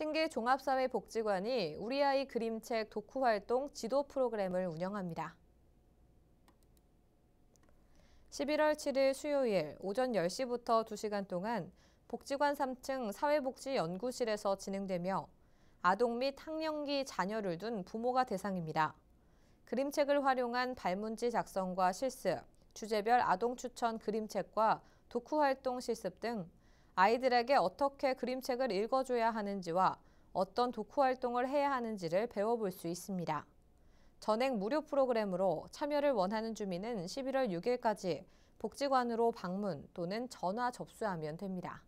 신기 종합사회복지관이 우리 아이 그림책 독후 활동 지도 프로그램을 운영합니다. 11월 7일 수요일 오전 10시부터 2시간 동안 복지관 3층 사회복지연구실에서 진행되며 아동 및 학령기 자녀를 둔 부모가 대상입니다. 그림책을 활용한 발문지 작성과 실습, 주제별 아동 추천 그림책과 독후 활동 실습 등 아이들에게 어떻게 그림책을 읽어줘야 하는지와 어떤 독후 활동을 해야 하는지를 배워볼 수 있습니다. 전액 무료 프로그램으로 참여를 원하는 주민은 11월 6일까지 복지관으로 방문 또는 전화 접수하면 됩니다.